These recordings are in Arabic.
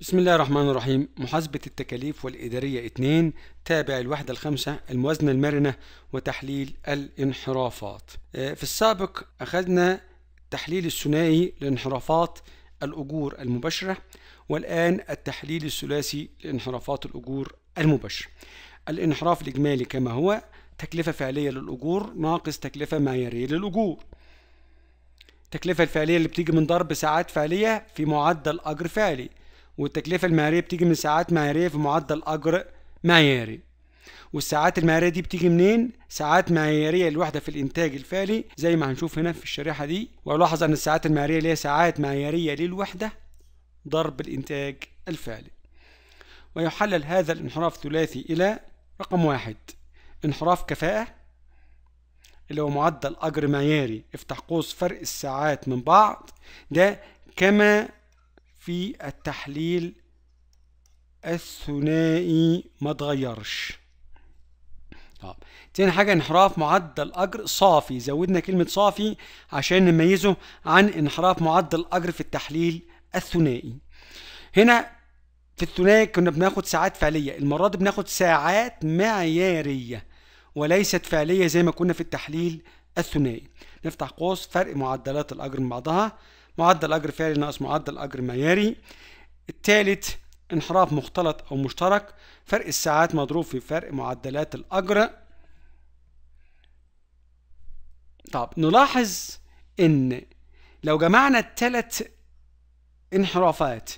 بسم الله الرحمن الرحيم محاسبة التكاليف والإدارية 2 تابع الوحدة الخامسة الموازنة المرنة وتحليل الانحرافات آه، في السابق أخذنا التحليل الثنائي لانحرافات الأجور المباشرة والآن التحليل الثلاثي لانحرافات الأجور المباشرة الانحراف الإجمالي كما هو تكلفة فعلية للأجور ناقص تكلفة معيارية للأجور التكلفة الفعلية اللي بتيجي من ضرب ساعات فعلية في معدل أجر فعلي والتكلفة المعيارية بتيجي من ساعات معيارية في معدل أجر معياري والساعات المعيارية دي بتيجي منين؟ ساعات معيارية الوحدة في الإنتاج الفعلي زي ما هنشوف هنا في الشريحة دي ولاحظ أن الساعات المعيارية اللي هي ساعات معيارية للوحدة ضرب الإنتاج الفعلي ويحلل هذا الانحراف الثلاثي إلى رقم واحد انحراف كفاءة اللي هو معدل أجر معياري افتح قوس فرق الساعات من بعض ده كما في التحليل الثنائي ما اتغيرش طب تاني حاجة انحراف معدل أجر صافي زودنا كلمة صافي عشان نميزه عن انحراف معدل أجر في التحليل الثنائي هنا في الثنائي كنا بناخد ساعات فعلية المرة دي بناخد ساعات معيارية وليست فعلية زي ما كنا في التحليل الثنائي نفتح قوس فرق معدلات الأجر من بعضها معدل أجر فعلي ناقص معدل أجر معياري التالت انحراف مختلط أو مشترك فرق الساعات مضروب في فرق معدلات الأجر طب نلاحظ إن لو جمعنا التلات انحرافات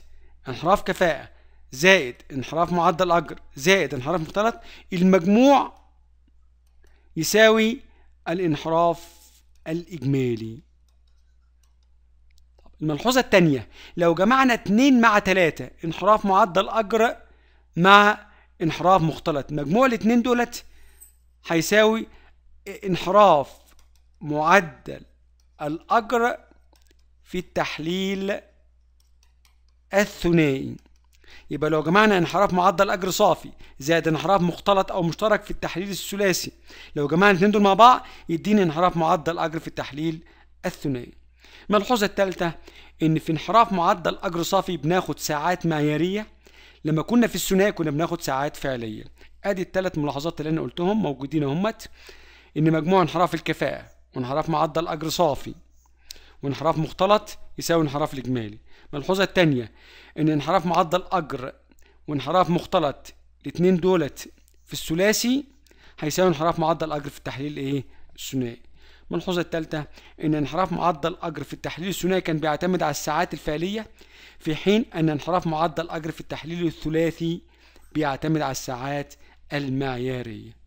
انحراف كفاءة زائد انحراف معدل أجر زائد انحراف مختلط المجموع يساوي الانحراف الإجمالي الملحوظة الثانية لو جمعنا 2 مع 3 انحراف معدل أجر مع انحراف مختلط مجموع الاتنين دولت هيساوي انحراف معدل الأجر في التحليل الثنائي يبقى لو جمعنا انحراف معدل أجر صافي زائد انحراف مختلط أو مشترك في التحليل الثلاثي لو جمعنا الاتنين دول مع بعض يديني انحراف معدل أجر في التحليل الثنائي الملحوظة الثالثة إن في انحراف معدل أجر صافي بناخد ساعات معيارية لما كنا في الثنائي كنا بناخد ساعات فعلية أدي الثلاث ملاحظات اللي أنا قلتهم موجودين اهمت إن مجموع انحراف الكفاءة وانحراف معدل أجر صافي وانحراف مختلط يساوي انحراف الإجمالي الملحوظة الثانية إن انحراف معدل أجر وانحراف مختلط الاتنين دولت في الثلاثي هيساوي انحراف معدل أجر في التحليل إيه الثنائي الملحوظة الثالثة أن انحراف معدل أجر في التحليل الثنائي كان بيعتمد على الساعات الفعلية في حين أن انحراف معدل أجر في التحليل الثلاثي بيعتمد على الساعات المعيارية